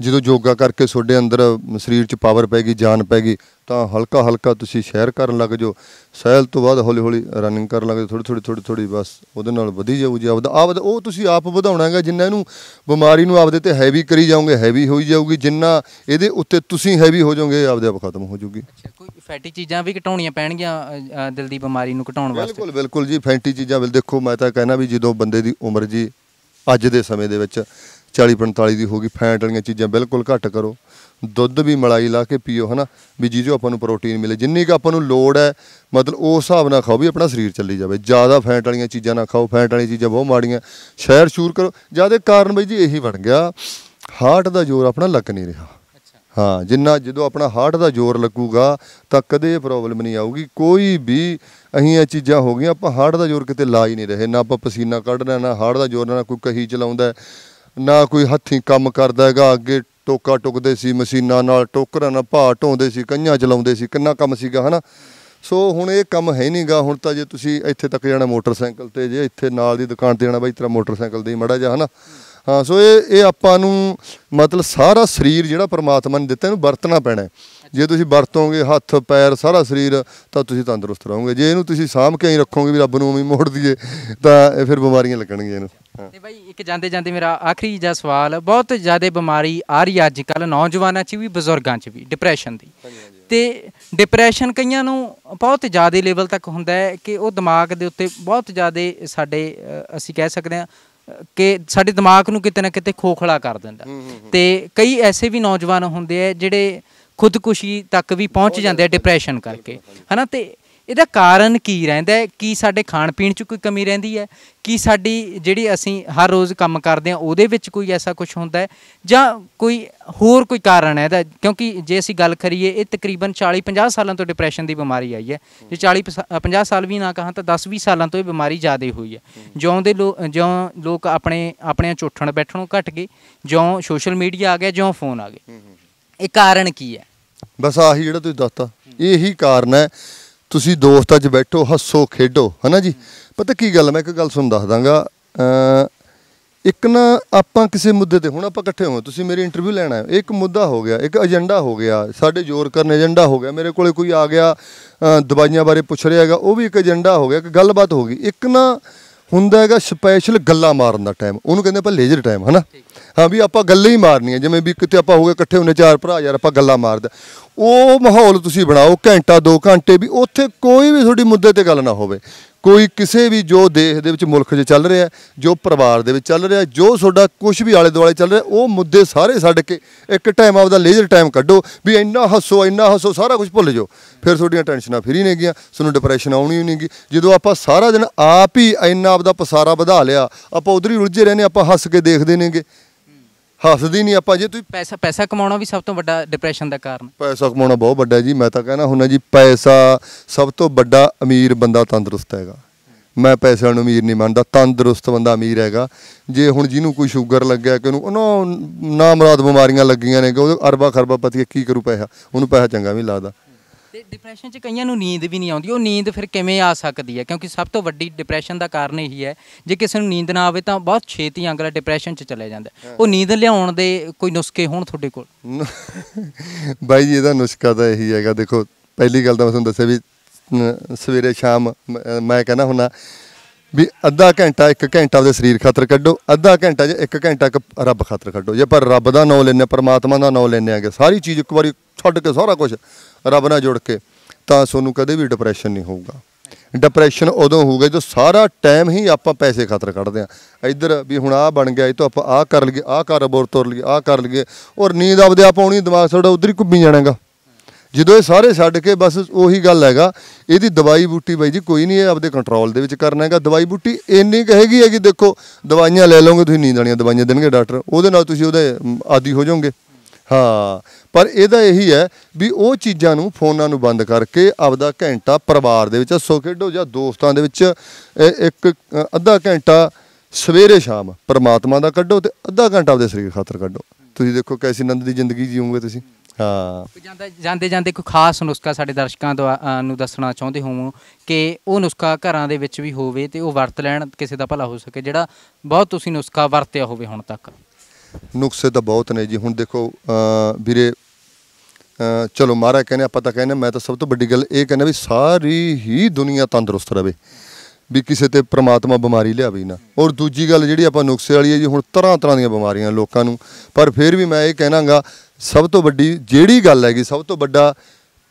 ਜਦੋਂ ਯੋਗਾ ਕਰਕੇ ਤੁਹਾਡੇ ਅੰਦਰ ਸਰੀਰ 'ਚ ਪਾਵਰ ਪੈਗੀ ਜਾਨ ਪੈਗੀ ਤਾਂ ਹਲਕਾ ਹਲਕਾ ਤੁਸੀਂ ਸੈਰ ਕਰਨ ਲੱਗ ਜਾਓ ਸਹਿਲ ਤੋਂ ਬਾਅਦ ਹੌਲੀ ਹੌਲੀ ਰਨਿੰਗ ਕਰਨ ਲੱਗ ਜਾਓ ਥੋੜੀ ਥੋੜੀ ਥੋੜੀ ਥੋੜੀ ਬਸ ਉਹਦੇ ਨਾਲ ਵਧੀ ਜਾਊ ਜੀ ਆਪਦਾ ਆਪ ਉਹ ਤੁਸੀਂ ਆਪ ਵਧਾਉਣਾ ਹੈਗਾ ਜਿੰਨਾ ਇਹਨੂੰ ਬਿਮਾਰੀ ਨੂੰ ਆਪਦੇ ਤੇ ਹੈਵੀ ਕਰੀ ਜਾਓਗੇ ਹੈਵੀ ਹੋਈ ਜਾਊਗੀ ਜਿੰਨਾ ਇਹਦੇ ਉੱਤੇ ਤੁਸੀਂ ਹੈਵੀ ਹੋ ਜਾਓਗੇ ਆਪਦੇ ਆਪ ਖਤਮ ਹੋ ਜਾਊਗੀ ਅੱਛਾ ਕੋਈ ਫੈਟੀ ਚੀਜ਼ਾਂ ਵੀ ਘਟਾਉਣੀਆਂ ਪੈਣਗੀਆਂ ਦਿਲ ਦੀ ਬਿਮਾਰੀ ਨੂੰ ਘਟਾਉਣ ਵਾਸਤੇ ਬਿਲਕੁਲ ਬਿਲਕੁਲ ਜੀ ਫੈਟੀ ਚੀਜ਼ਾਂ ਬਿਲ ਦੇਖੋ ਮੈਂ ਤਾਂ ਕਹਿਣਾ ਵੀ ਜਦੋਂ ਬੰਦੇ ਦੀ ਉਮਰ ਜੀ ਅੱਜ ਦੇ ਸਮੇਂ ਦੇ ਵਿੱਚ 40 45 ਦੀ ਹੋ ਗਈ ਫੈਟ ਵਾਲੀਆਂ ਚੀਜ਼ਾਂ ਬਿਲਕੁਲ ਘੱਟ ਕਰੋ ਦੁੱਧ ਵੀ ਮਲਾਈ ਲਾ ਕੇ ਪੀਓ ਹਨਾ ਵੀ ਜਿਹਦੇ ਆਪਾਂ ਨੂੰ ਪ੍ਰੋਟੀਨ ਮਿਲੇ ਜਿੰਨੀ ਕੁ ਆਪਾਂ ਨੂੰ ਲੋੜ ਹੈ ਮਤਲਬ ਉਸ ਹਿਸਾਬ ਨਾਲ ਖਾਓ ਵੀ ਆਪਣਾ ਸਰੀਰ ਚੱਲੀ ਜਾਵੇ ਜ਼ਿਆਦਾ ਫੈਟ ਵਾਲੀਆਂ ਚੀਜ਼ਾਂ ਨਾ ਖਾਓ ਫੈਟ ਵਾਲੀਆਂ ਚੀਜ਼ਾਂ ਬਹੁਤ ਮਾੜੀਆਂ ਸ਼ਹਿਰ ਸ਼ੂਰ ਕਰੋ ਜਿਆਦੇ ਕਾਰਨ ਬਈ ਜੀ ਇਹੀ ਬਣ ਗਿਆ ਹਾਰਟ ਦਾ ਜ਼ੋਰ ਆਪਣਾ ਲੱਗ ਨਹੀਂ ਰਿਹਾ ਹਾਂ ਜਿੰਨਾ ਜਦੋਂ ਆਪਣਾ ਹਾਰਟ ਦਾ ਜ਼ੋਰ ਲੱਗੂਗਾ ਤਾਂ ਕਦੇ ਪ੍ਰੋਬਲਮ ਨਹੀਂ ਆਊਗੀ ਕੋਈ ਵੀ ਅਹੀਂ ਇਹ ਚੀਜ਼ਾਂ ਹੋ ਗਈਆਂ ਆਪਾਂ ਹਾਰਟ ਦਾ ਜ਼ੋਰ ਕਿਤੇ ਲਾ ਹੀ ਨਹੀਂ ਰਹੇ ਨਾ ਆਪਾਂ ਪਸੀਨਾ ਕੱਢਣਾ ਨਾ ਹਾਰਟ ਦਾ ਜ਼ੋਰ ਨਾ ਕੋਈ ਕਹੀ ਚਲਾਉਂਦਾ ਨਾ ਕੋਈ ਹੱਥੀ ਕੰਮ ਕਰਦਾ ਹੈਗਾ ਅੱਗੇ ਟੋਕਾ ਟੁਕਦੇ ਸੀ ਮਸ਼ੀਨਾਂ ਨਾਲ ਟੋਕਰਾਂ ਨਾਲ ਭਾ ਢੋਂਦੇ ਸੀ ਕੰਨਾਂ ਚਲਾਉਂਦੇ ਸੀ ਕਿੰਨਾ ਕੰਮ ਸੀਗਾ ਹਨਾ ਸੋ ਹੁਣ ਇਹ ਕੰਮ ਹੈ ਨਹੀਂਗਾ ਹੁਣ ਤਾਂ ਜੇ ਤੁਸੀਂ ਇੱਥੇ ਤੱਕ ਜਾਣਾ ਮੋਟਰਸਾਈਕਲ ਤੇ ਜੇ ਇੱਥੇ ਨਾਲ ਦੀ ਦੁਕਾਨ ਤੇ ਜਾਣਾ ਬਾਈ ਤੇਰਾ ਮੋਟਰਸਾਈਕਲ ਦੇ ਮੜਾ ਜਾ ਹਨਾ ਹਾਂ ਸੋ ਇਹ ਇਹ ਆਪਾਂ ਨੂੰ ਮਤਲਬ ਸਾਰਾ ਸਰੀਰ ਜਿਹੜਾ ਪ੍ਰਮਾਤਮਾ ਨੇ ਦਿੱਤਾ ਇਹਨੂੰ ਵਰਤਣਾ ਪੈਣਾ ਜੇ ਤੁਸੀਂ ਵਰਤੋਗੇ ਹੱਥ ਪੈਰ ਸਾਰਾ ਸਰੀਰ ਤਾਂ ਤੁਸੀਂ ਤੰਦਰੁਸਤ ਰਹੋਗੇ ਜੇ ਇਹਨੂੰ ਤੁਸੀਂ ਸਾਂਭ ਕੇ ਹੀ ਰੱਖੋਗੇ ਵੀ ਰੱਬ ਨੂੰ ਉਵੇਂ ਮੋੜ ਦਈਏ ਤਾਂ ਫਿਰ ਬਿਮਾਰੀਆਂ ਲੱਗਣਗੀਆਂ ਇਹਨੂੰ ਤੇ ਬਾਈ ਇੱਕ ਜਾਂਦੇ ਜਾਂਦੇ ਮੇਰਾ ਆਖਰੀ ਜਿਹਾ ਸਵਾਲ ਬਹੁਤ ਜ਼ਿਆਦਾ ਬਿਮਾਰੀ ਆ ਰਹੀ ਅੱਜ ਕੱਲ ਨੌਜਵਾਨਾਂ 'ਚ ਵੀ ਬਜ਼ੁਰਗਾਂ 'ਚ ਵੀ ਡਿਪਰੈਸ਼ਨ ਦੀ ਤੇ ਡਿਪਰੈਸ਼ਨ ਕਈਆਂ ਨੂੰ ਬਹੁਤ ਜ਼ਿਆਦਾ ਲੈਵਲ ਤੱਕ ਹੁੰਦਾ ਹੈ ਕਿ ਉਹ ਦਿਮਾਗ ਦੇ ਉੱਤੇ ਬਹੁਤ ਜ਼ਿਆਦਾ ਸਾਡੇ ਅਸੀਂ ਕਹਿ ਸਕਦੇ ਹਾਂ ਕਿ ਸਾਡੇ ਦਿਮਾਗ ਨੂੰ ਕਿਤੇ ਨਾ ਕਿਤੇ ਖੋਖਲਾ ਕਰ ਦਿੰਦਾ ਤੇ ਕਈ ਐਸੇ ਵੀ ਨੌਜਵਾਨ ਹੁੰਦੇ ਆ ਜਿਹੜੇ ਖੁਦਕੁਸ਼ੀ ਤੱਕ ਵੀ ਪਹੁੰਚ ਜਾਂਦੇ ਆ ਡਿਪਰੈਸ਼ਨ ਕਰਕੇ ਹਨਾ ਤੇ ਇਹਦਾ ਕਾਰਨ ਕੀ ਰਹਿੰਦਾ ਹੈ ਕੀ ਸਾਡੇ ਖਾਣ ਪੀਣ 'ਚ ਕੋਈ ਕਮੀ ਰਹਿੰਦੀ ਹੈ ਕੀ ਸਾਡੀ ਜਿਹੜੀ ਅਸੀਂ ਹਰ ਰੋਜ਼ ਕੰਮ ਕਰਦੇ ਆ ਉਹਦੇ ਵਿੱਚ ਕੋਈ ਐਸਾ ਕੁਝ ਹੁੰਦਾ ਹੈ ਜਾਂ ਕੋਈ ਹੋਰ ਕੋਈ ਕਾਰਨ ਹੈ ਇਹਦਾ ਕਿਉਂਕਿ ਜੇ ਅਸੀਂ ਗੱਲ ਕਰੀਏ ਇਹ ਤਕਰੀਬਨ 40-50 ਸਾਲਾਂ ਤੋਂ ਡਿਪਰੈਸ਼ਨ ਦੀ ਬਿਮਾਰੀ ਆਈ ਹੈ ਜੇ 40-50 ਸਾਲ ਵੀ ਨਾ ਕਹਾਂ ਤਾਂ 10-20 ਸਾਲਾਂ ਤੋਂ ਇਹ ਬਿਮਾਰੀ ਜ਼ਿਆਦਾ ਹੋਈ ਹੈ ਜਿਉਂ ਦੇ ਜਿਉਂ ਲੋਕ ਆਪਣੇ ਆਪਣੇ ਝੋਠਣ ਬੈਠਣੋਂ ਘਟ ਗਏ ਜਿਉਂ ਸੋਸ਼ਲ ਮੀਡੀਆ ਆ ਗਿਆ ਜਿਉਂ ਫੋਨ ਆ ਗਏ ਇਹ ਕਾਰਨ ਕੀ ਹੈ ਬਸ ਆਹੀ ਜਿਹੜਾ ਤੁਸੀਂ ਦੱਸਤਾ ਇਹੀ ਕਾਰਨ ਹੈ ਤੁਸੀਂ ਦੋਸਤਾਂ 'ਚ ਬੈਠੋ ਹੱਸੋ ਖੇਡੋ ਹਨਾ ਜੀ ਪਤਾ ਕੀ ਗੱਲ ਮੈਂ ਇੱਕ ਗੱਲ ਤੁਹਾਨੂੰ ਦੱਸ ਦਾਂਗਾ ਇੱਕ ਨਾ ਆਪਾਂ ਕਿਸੇ ਮੁੱਦੇ ਤੇ ਹੁਣ ਆਪਾਂ ਇਕੱਠੇ ਹੋਏ ਤੁਸੀਂ ਮੇਰੀ ਇੰਟਰਵਿਊ ਲੈਣਾ ਹੈ ਇੱਕ ਮੁੱਦਾ ਹੋ ਗਿਆ ਇੱਕ ਏਜੰਡਾ ਹੋ ਗਿਆ ਸਾਡੇ ਜ਼ੋਰ ਕਰਨ ਏਜੰਡਾ ਹੋ ਗਿਆ ਮੇਰੇ ਕੋਲੇ ਕੋਈ ਆ ਗਿਆ ਦਵਾਈਆਂ ਬਾਰੇ ਪੁੱਛ ਰਿਹਾ ਹੈਗਾ ਉਹ ਵੀ ਇੱਕ ਏਜੰਡਾ ਹੋ ਗਿਆ ਇੱਕ ਗੱਲਬਾਤ ਹੋ ਗਈ ਇੱਕ ਨਾ ਹੁੰਦਾ ਹੈਗਾ ਸਪੈਸ਼ਲ ਗੱਲਾਂ ਮਾਰਨ ਦਾ ਟਾਈਮ ਉਹਨੂੰ ਕਹਿੰਦੇ ਆਪਾਂ ਲੇਜ਼ਰ ਟਾਈਮ ਹਨਾ ਹਾਂ ਵੀ ਆਪਾਂ ਗੱਲਾਂ ਹੀ ਮਾਰਨੀਆਂ ਜਿਵੇਂ ਵੀ ਕਿਤੇ ਆਪਾਂ ਹੋ ਗਏ ਇਕੱਠੇ ਹੁੰਨੇ ਚਾਰ ਭਰਾ ਯਾਰ ਆਪਾਂ ਗੱਲਾਂ ਮਾਰਦੇ ਉਹ ਮਾਹੌਲ ਤੁਸੀਂ ਬਣਾਓ ਘੰਟਾ 2 ਘੰਟੇ ਵੀ ਉੱਥੇ ਕੋਈ ਵੀ ਤੁਹਾਡੀ ਮੁੱਦੇ ਤੇ ਗੱਲ ਨਾ ਹੋਵੇ ਕੋਈ ਕਿਸੇ ਵੀ ਜੋ ਦੇਸ਼ ਦੇ ਵਿੱਚ ਮੁਲਕ 'ਚ ਚੱਲ ਰਿਹਾ ਜੋ ਪਰਿਵਾਰ ਦੇ ਵਿੱਚ ਚੱਲ ਰਿਹਾ ਜੋ ਤੁਹਾਡਾ ਕੁਝ ਵੀ ਆਲੇ ਦੁਆਲੇ ਚੱਲ ਰਿਹਾ ਉਹ ਮੁੱਦੇ ਸਾਰੇ ਛੱਡ ਕੇ ਇੱਕ ਟਾਈਮ ਆਪਦਾ ਲੇਜ਼ਰ ਟਾਈਮ ਕੱਢੋ ਵੀ ਇੰਨਾ ਹੱਸੋ ਇੰਨਾ ਹੱਸੋ ਸਾਰਾ ਕੁਝ ਭੁੱਲ ਜਾਓ ਫਿਰ ਤੁਹਾਡੀਆਂ ਟੈਨਸ਼ਨਾਂ ਹੀ ਨਹੀਂ ਗਈਆਂ ਤੁਹਾਨੂੰ ਡਿਪਰੈਸ਼ਨ ਆਉਣੀ ਹੀ ਨਹੀਂਗੀ ਜਦੋਂ ਆਪਾਂ ਸਾਰਾ ਦਿਨ ਆਪ ਹੀ ਇੰਨਾ ਆਪਦਾ ਪਸਾਰਾ ਵਧਾ ਲਿਆ ਆਪਾਂ ਉਧਰ ਹੀ ਉਲਝੇ ਰਹਿੰਦੇ ਆਪਾਂ ਹੱਸ ਕੇ ਦੇਖਦੇ ਨੇਗੇ ਹੱਸਦੀ ਨਹੀਂ ਆਪਾਂ ਜੇ ਤੁਸੀਂ ਪੈਸਾ ਪੈਸਾ ਕਮਾਉਣਾ ਵੀ ਸਭ ਤੋਂ ਵੱਡਾ ਡਿਪਰੈਸ਼ਨ ਦਾ ਕਾਰਨ ਪੈਸਾ ਕਮਾਉਣਾ ਬਹੁਤ ਵੱਡਾ ਜੀ ਮੈਂ ਤਾਂ ਕਹਿਣਾ ਹੁੰਦਾ ਜੀ ਪੈਸਾ ਸਭ ਤੋਂ ਵੱਡਾ ਅਮੀਰ ਬੰਦਾ ਤੰਦਰੁਸਤ ਹੈਗਾ ਮੈਂ ਪੈਸੇ ਨੂੰ ਅਮੀਰ ਨਹੀਂ ਮੰਨਦਾ ਤੰਦਰੁਸਤ ਬੰਦਾ ਅਮੀਰ ਹੈਗਾ ਜੇ ਹੁਣ ਜਿਹਨੂੰ ਕੋਈ ਸ਼ੂਗਰ ਲੱਗਿਆ ਕਿ ਉਹਨੂੰ ਨਾ ਮਰਾਦ ਬਿਮਾਰੀਆਂ ਲੱਗੀਆਂ ਨੇ ਕਿ ਉਹ ਅਰਬਾ ਖਰਬਾ ਪਤੀ ਕੀ ਕਰੂ ਪੈਸਾ ਉਹਨੂੰ ਪੈਸਾ ਚੰਗਾ ਵੀ ਲੱਗਦਾ ਤੇ ਡਿਪਰੈਸ਼ਨ 'ਚ ਕਈਆਂ ਨੂੰ ਨੀਂਦ ਵੀ ਨਹੀਂ ਆਉਂਦੀ ਉਹ ਨੀਂਦ ਫਿਰ ਕਿਵੇਂ ਆ ਸਕਦੀ ਹੈ ਕਿਉਂਕਿ ਸਭ ਤੋਂ ਵੱਡੀ ਡਿਪਰੈਸ਼ਨ ਦਾ ਕਾਰਨ ਇਹੀ ਹੈ ਜੇ ਕਿਸੇ ਨੂੰ ਨੀਂਦ ਨਾ ਆਵੇ ਤਾਂ ਬਹੁਤ ਛੇਤੀ ਅਗਲਾ ਡਿਪਰੈਸ਼ਨ 'ਚ ਚਲੇ ਜਾਂਦਾ ਉਹ ਨੀਂਦ ਲਿਆਉਣ ਦੇ ਕੋਈ ਨੁਸਖੇ ਹੋਣ ਤੁਹਾਡੇ ਕੋਲ ਬਾਈ ਜੀ ਇਹਦਾ ਨੁਸਖਾ ਤਾਂ ਇਹੀ ਹੈਗਾ ਦੇਖੋ ਪਹਿਲੀ ਗੱਲ ਤਾਂ ਮੈਂ ਤੁਹਾਨੂੰ ਦੱਸਿਆ ਵੀ ਸਵੇਰੇ ਸ਼ਾਮ ਮੈਂ ਕਹਿੰਦਾ ਹੁੰਨਾ ਵੀ ਅੱਧਾ ਘੰਟਾ 1 ਘੰਟਾ ਦੇ ਸਰੀਰ ਖਾਤਰ ਕੱਢੋ ਅੱਧਾ ਘੰਟਾ ਜਾਂ 1 ਘੰਟਾ ਰੱਬ ਖਾਤਰ ਕੱਢੋ ਜੇ ਪਰ ਰੱਬ ਦਾ ਨਾਮ ਲੈਣੇ ਪਰਮਾਤਮਾ ਦਾ ਨਾਮ ਲੈਣੇ ਆਗੇ ਸਾਰੀ ਚੀਜ਼ ਇੱਕ ਵਾਰੀ ਛੱਡ ਕੇ ਸਾਰਾ ਕੁਝ ਰੱਬ ਨਾਲ ਜੁੜ ਕੇ ਤਾਂ ਤੁਹਾਨੂੰ ਕਦੇ ਵੀ ਡਿਪਰੈਸ਼ਨ ਨਹੀਂ ਹੋਊਗਾ ਡਿਪਰੈਸ਼ਨ ਉਦੋਂ ਹੋਊਗਾ ਜਦੋਂ ਸਾਰਾ ਟਾਈਮ ਹੀ ਆਪਾਂ ਪੈਸੇ ਖਾਤਰ ਕੱਢਦੇ ਆ ਇੱਧਰ ਵੀ ਹੁਣ ਆ ਬਣ ਗਿਆ ਇਹ ਤੋਂ ਆਪਾਂ ਆ ਕਰ ਲਈਏ ਆ ਕਾਰੋਬਾਰ ਤੋਰ ਲਈਏ ਆ ਕਰ ਲਈਏ ਔਰ ਨੀਂਦ ਆਪਦੇ ਆਪ ਆਉਣੀ ਦਿਮਾਗ ਸਾਡਾ ਉਧਰ ਹੀ ਜਾਣੇਗਾ ਜਾਣਾਗਾ ਜਦੋਂ ਇਹ ਸਾਰੇ ਛੱਡ ਕੇ ਬਸ ਉਹੀ ਗੱਲ ਹੈਗਾ ਇਹਦੀ ਦਵਾਈ ਬੂਟੀ ਬਾਈ ਜੀ ਕੋਈ ਨਹੀਂ ਇਹ ਆਪਦੇ ਕੰਟਰੋਲ ਦੇ ਵਿੱਚ ਕਰਨਾ ਹੈਗਾ ਦਵਾਈ ਬੂਟੀ ਇੰਨੀ ਕਹੇਗੀ ਹੈ ਕਿ ਦੇਖੋ ਦਵਾਈਆਂ ਲੈ ਲਓਗੇ ਤੁਸੀਂ ਨੀਂਦ ਵਾਲੀਆਂ ਦਵਾਈਆਂ ਦੇਣਗੇ ਡਾਕਟਰ ਉਹਦੇ ਨਾਲ ਤੁਸੀਂ ਉਹਦੇ ਆਦੀ ਹੋ ਜਾਓਗੇ ਹਾਂ ਪਰ ਇਹਦਾ ਇਹੀ ਹੈ ਵੀ ਉਹ ਚੀਜ਼ਾਂ ਨੂੰ ਫੋਨਾਂ ਨੂੰ ਬੰਦ ਕਰਕੇ ਆਪਦਾ ਘੰਟਾ ਪਰਿਵਾਰ ਦੇ ਵਿੱਚ ਹੱਸੋ ਖੇਡੋ ਜਾਂ ਦੋਸਤਾਂ ਦੇ ਵਿੱਚ ਇੱਕ ਅੱਧਾ ਘੰਟਾ ਸਵੇਰੇ ਸ਼ਾਮ ਪਰਮਾਤਮਾ ਦਾ ਕੱਢੋ ਤੇ ਅੱਧਾ ਘੰਟਾ ਆਪਦੇ ਸਰੀਰ ਖਾਤਰ ਕੱਢੋ ਤੁਸੀਂ ਦੇਖੋ ਕੈਸੀ ਆਨੰਦ ਦੀ ਜ਼ਿੰਦਗੀ ਜੀਉਂਗੇ ਤੁਸੀਂ ਹਾਂ ਜਾਂਦੇ ਜਾਂਦੇ ਜਾਂਦੇ ਕੋਈ ਖਾਸ ਨੁਸਖਾ ਸਾਡੇ ਦਰਸ਼ਕਾਂ ਨੂੰ ਦੱਸਣਾ ਚਾਹੁੰਦੇ ਹੋਵੋ ਕਿ ਉਹ ਨੁਸਖਾ ਘਰਾਂ ਦੇ ਵਿੱਚ ਵੀ ਹੋਵੇ ਤੇ ਉਹ ਵਰਤ ਲੈਣ ਕਿਸੇ ਦਾ ਭਲਾ ਹੋ ਸਕੇ ਜਿਹੜਾ ਬਹੁਤ ਤੁਸੀਂ ਨੁਸਖਾ ਵਰਤਿਆ ਹੋਵੇ ਹੁਣ ਤੱਕ ਨੁਕਸੇ ਤਾਂ ਬਹੁਤ ਨੇ ਜੀ ਹੁਣ ਦੇਖੋ ਵੀਰੇ ਚਲੋ ਮਾਰਾ ਕਹਿੰਦੇ ਆਪਾਂ ਤਾਂ ਕਹਿੰਦੇ ਮੈਂ ਤਾਂ ਸਭ ਤੋਂ ਵੱਡੀ ਗੱਲ ਇਹ ਕਹਿੰਦਾ ਵੀ ਸਾਰੀ ਹੀ ਦੁਨੀਆ ਤੰਦਰੁਸਤ ਰਵੇ ਵੀ ਕਿਸੇ ਤੇ ਪ੍ਰਮਾਤਮਾ ਬਿਮਾਰੀ ਲਿਆਵੇ ਨਾ ਔਰ ਦੂਜੀ ਗੱਲ ਜਿਹੜੀ ਆਪਾਂ ਨੁਕਸੇ ਵਾਲੀ ਹੈ ਜੀ ਹੁਣ ਤਰ੍ਹਾਂ ਤਰ੍ਹਾਂ ਦੀਆਂ ਬਿਮਾਰੀਆਂ ਲੋਕਾਂ ਨੂੰ ਪਰ ਫਿਰ ਵੀ ਮੈਂ ਇਹ ਕਹਿਣਾਗਾ ਸਭ ਤੋਂ ਵੱਡੀ ਜਿਹੜੀ ਗੱਲ ਹੈਗੀ ਸਭ ਤੋਂ ਵੱਡਾ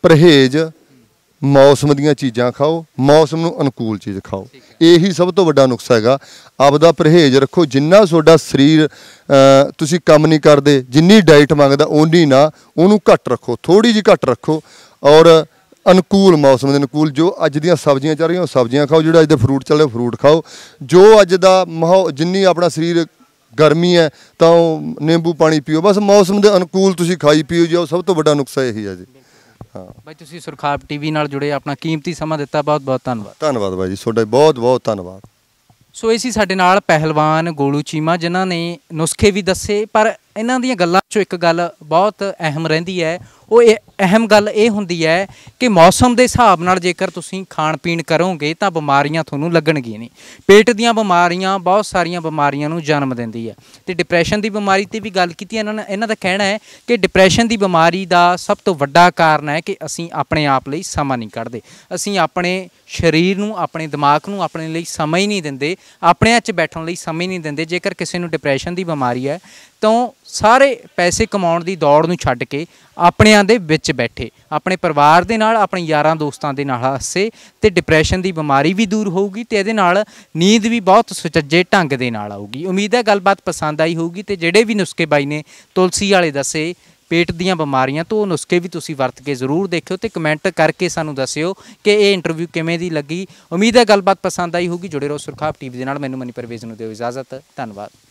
ਪਰਹੇਜ਼ ਮੌਸਮ ਦੀਆਂ ਚੀਜ਼ਾਂ ਖਾਓ ਮੌਸਮ ਨੂੰ ਅਨੁਕੂਲ ਚੀਜ਼ ਖਾਓ ਇਹੀ ਸਭ ਤੋਂ ਵੱਡਾ ਨੁਕਸਾ ਹੈਗਾ ਆਪਦਾ ਪਰਹੇਜ਼ ਰੱਖੋ ਜਿੰਨਾ ਤੁਹਾਡਾ ਸਰੀਰ ਤੁਸੀਂ ਕੰਮ ਨਹੀਂ ਕਰਦੇ ਜਿੰਨੀ ਡਾਈਟ ਮੰਗਦਾ ਓਨੀ ਨਾ ਉਹਨੂੰ ਘੱਟ ਰੱਖੋ ਥੋੜੀ ਜੀ ਘੱਟ ਰੱਖੋ ਔਰ ਅਨੁਕੂਲ ਮੌਸਮ ਦੇ ਅਨੁਕੂਲ ਜੋ ਅੱਜ ਦੀਆਂ ਸਬਜ਼ੀਆਂ ਚੱਲ ਰਹੀਆਂ ਉਹ ਸਬਜ਼ੀਆਂ ਖਾਓ ਜਿਹੜਾ ਅੱਜ ਦੇ ਫਰੂਟ ਚੱਲ ਰਿਹਾ ਫਰੂਟ ਖਾਓ ਜੋ ਅੱਜ ਦਾ ਮਾਹੌਲ ਜਿੰਨੀ ਆਪਣਾ ਸਰੀਰ ਗਰਮੀ ਹੈ ਤਾਂ ਨਿੰਬੂ ਪਾਣੀ ਪੀਓ ਬਸ ਮੌਸਮ ਦੇ ਅਨੁਕੂਲ ਤੁਸੀਂ ਖਾਈ ਪੀਓ ਜੀ ਉਹ ਸਭ ਤੋਂ ਵੱਡਾ ਨੁਕਸਾ ਇਹੀ ਹੈ ਜੀ ਹਾਂ ਬਾਈ ਤੁਸੀਂ ਸੁਰਖਾਬ ਟੀਵੀ ਨਾਲ ਜੁੜੇ ਆਪਣਾ ਕੀਮਤੀ ਸਮਾਂ ਦਿੱਤਾ ਬਹੁਤ ਬਹੁਤ ਧੰਨਵਾਦ ਧੰਨਵਾਦ ਬਾਈ ਜੀ ਤੁਹਾਡਾ ਬਹੁਤ ਬਹੁਤ ਧੰਨਵਾਦ ਸੋ ਇਹ ਸੀ ਸਾਡੇ ਨਾਲ ਪਹਿਲਵਾਨ ਗੋਲੂ ਚੀਮਾ ਜਿਨ੍ਹਾਂ ਨੇ ਨੁਸਖੇ ਵੀ ਦੱਸੇ ਪਰ ਇਹਨਾਂ ਦੀਆਂ ਗੱਲਾਂ 'ਚੋਂ ਇੱਕ ਗੱਲ ਬਹੁਤ ਅਹਿਮ ਰਹਿੰਦੀ ਹੈ ਉਹ ਇਹ ਅਹਿਮ ਗੱਲ ਇਹ ਹੁੰਦੀ ਹੈ ਕਿ ਮੌਸਮ ਦੇ ਹਿਸਾਬ ਨਾਲ ਜੇਕਰ ਤੁਸੀਂ ਖਾਣ ਪੀਣ ਕਰੋਗੇ ਤਾਂ ਬਿਮਾਰੀਆਂ ਤੁਹਾਨੂੰ ਲੱਗਣਗੀਆਂ ਨਹੀਂ ਪੇਟ ਦੀਆਂ ਬਿਮਾਰੀਆਂ ਬਹੁਤ ਸਾਰੀਆਂ ਬਿਮਾਰੀਆਂ ਨੂੰ ਜਨਮ ਦਿੰਦੀ ਹੈ ਤੇ ਡਿਪਰੈਸ਼ਨ ਦੀ ਬਿਮਾਰੀ ਤੇ ਵੀ ਗੱਲ ਕੀਤੀ ਇਹਨਾਂ ਨੇ ਇਹਨਾਂ ਦਾ ਕਹਿਣਾ ਹੈ ਕਿ ਡਿਪਰੈਸ਼ਨ ਦੀ ਬਿਮਾਰੀ ਦਾ ਸਭ ਤੋਂ ਵੱਡਾ ਕਾਰਨ ਹੈ ਕਿ ਅਸੀਂ ਆਪਣੇ ਆਪ ਲਈ ਸਮਾਂ ਨਹੀਂ ਕੱਢਦੇ ਅਸੀਂ ਆਪਣੇ ਸਰੀਰ ਨੂੰ ਆਪਣੇ ਦਿਮਾਗ ਨੂੰ ਆਪਣੇ ਲਈ ਸਮਾਂ ਹੀ ਨਹੀਂ ਦਿੰਦੇ ਆਪਣੇ ਚ ਬੈਠਣ ਲਈ ਸਮਾਂ ਹੀ ਨਹੀਂ ਦਿੰਦੇ ਜੇਕਰ ਕਿਸੇ ਨੂੰ ਡਿਪਰੈਸ਼ਨ ਦੀ ਬਿਮਾਰੀ ਹੈ ਤਾਂ ਸਾਰੇ ਪੈਸੇ ਕਮਾਉਣ ਦੀ ਦੌੜ ਨੂੰ ਛੱਡ ਕੇ ਆਪਣਿਆਂ ਦੇ ਵਿੱਚ ਬੈਠੇ ਆਪਣੇ ਪਰਿਵਾਰ ਦੇ ਨਾਲ ਆਪਣੇ ਯਾਰਾਂ ਦੋਸਤਾਂ ਦੇ ਨਾਲ ਹੱਸੇ ਤੇ ਡਿਪਰੈਸ਼ਨ ਦੀ ਬਿਮਾਰੀ ਵੀ ਦੂਰ ਹੋਊਗੀ ਤੇ ਇਹਦੇ ਨਾਲ ਨੀਂਦ ਵੀ ਬਹੁਤ ਸੁਚੱਜੇ ਢੰਗ ਦੇ ਨਾਲ ਆਊਗੀ ਉਮੀਦ ਹੈ ਗੱਲਬਾਤ ਪਸੰਦ ਆਈ ਹੋਊਗੀ ਤੇ ਜਿਹੜੇ ਵੀ ਨੁਸਖੇ ਬਾਈ ਨੇ ਤੁਲਸੀ ਵਾਲੇ ਦੱਸੇ ਪੇਟ ਦੀਆਂ ਬਿਮਾਰੀਆਂ ਤੋਂ ਉਹ ਨੁਸਖੇ ਵੀ ਤੁਸੀਂ ਵਰਤ ਕੇ ਜ਼ਰੂਰ ਦੇਖਿਓ ਤੇ ਕਮੈਂਟ ਕਰਕੇ ਸਾਨੂੰ ਦੱਸਿਓ ਕਿ ਇਹ ਇੰਟਰਵਿਊ ਕਿਵੇਂ ਦੀ ਲੱਗੀ ਉਮੀਦ ਹੈ ਗੱਲਬਾਤ ਪਸੰਦ ਆਈ ਹੋਊਗੀ ਜੁੜੇ ਰਹੋ ਸੁਰਖਾਬ ਟੀਵੀ ਦੇ ਨਾਲ ਮੈਨੂੰ ਮਨੀ ਪਰਵੇਜ਼ ਨੂੰ ਦਿਓ ਇਜਾਜ਼ਤ ਧੰਨਵਾਦ